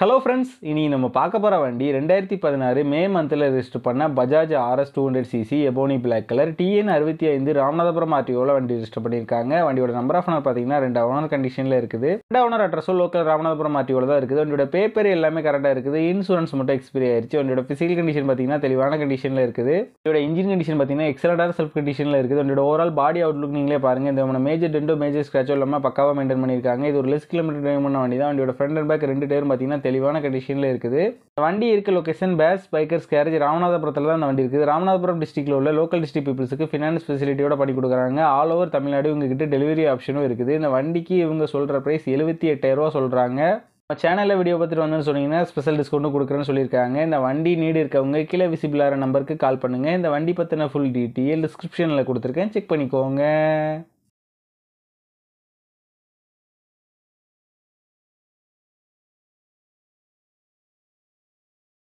hello friends இனி நம்ம பார்க்க போகிற வண்டி ரெண்டாயிரத்தி பதினாறு மே மந்தில் ரிஜிஸ்டர் பண்ண Bajaj RS two hundred cc ebony black colour TN அறுபத்தி ஐந்து ராமநாதபுரம் ஆர்டிஓவில் வண்டி ரிஜிஸ்டர் பண்ணியிருக்காங்க வண்டியோட நம்பர் ஆஃப் ஓனர் பார்த்தீங்கன்னா ரெண்டு ஓனர் கண்டிஷனில் இருக்குது ரெண்டு ஓனர் அட்ரஸும் லோக்கல் ராமநாதபுரம் ஆர்டிஓவில் தான் இருக்குது வண்டியோட பேப்பர் எல்லாமே கரெக்டாக இருக்குது இன்சூரன்ஸ் மட்டும் எக்ஸ்பீரி ஆயிடுச்சு வண்டியோட ஃபிசிக்கல் கண்டிஷன் பார்த்தீங்கன்னா தெளிவான கண்டிஷனில் இருக்குது வண்டியோட இன்ஜின் கண்டிஷன் பார்த்தீங்கன்னா எக்ஸலண்டான செல்ஃப் கண்டிஷனில் இருக்குது வண்டியோட ஓவரால் பாடி அவுட்லுக் நீங்களே பாருங்கள் இந்த மேஜர் டென்டோ மேஜர் ஸ்க்ராச்சோ இல்லாமல் பக்காவாக மெயின்டைன் பண்ணியிருக்காங்க இது ஒரு லெஸ் கிலோமீட்டர் ட்ரைவ் பண்ண வண்டி தான் வண்டியோட ஃப்ரண்ட் அண்ட் பேக் ரெண்டு டேர் பார்த்தீங்கன்னா தெளிவான கண்டிஷனில் இருக்குது வண்டி இருக்க லொக்கேஷன் பேஸ் பைக்கர்ஸ் கேரேஜ் ராமநாதபுரத்தில் தான் அந்த வண்டி இருக்குது ராமநாதபுரம் டிஸ்ட்ரிக்டில் உள்ள லோக்கல் டிஸ்ட்ரிக் பீப்புள்ஸுக்கு ஃபினான்ஸ் ஃபெசிலிட்டியோட பண்ணி கொடுக்குறாங்க ஆல் ஓவர் தமிழ்நாடு இவங்ககிட்ட டெலிவரி ஆப்ஷனும் இருக்குது இந்த வண்டிக்கு இவங்க சொல்கிற ப்ரைஸ் எழுபத்தி எட்டாயிரரூவா சொல்கிறாங்க சேனலில் வீடியோ பார்த்துட்டு வந்தோன்னு சொன்னீங்கன்னா ஸ்பெஷல் டிஸ்கவுண்ட்டும் கொடுக்குறேன்னு சொல்லியிருக்காங்க இந்த வண்டி நீடு இருக்கவங்க கீழே விசிபிளாகிற நம்பருக்கு கால் பண்ணுங்கள் இந்த வண்டி பற்றின ஃபுல் டீட்டெயில் டிஸ்கிரிப்ஷனில் கொடுத்துருக்கேன் செக் பண்ணிக்கோங்க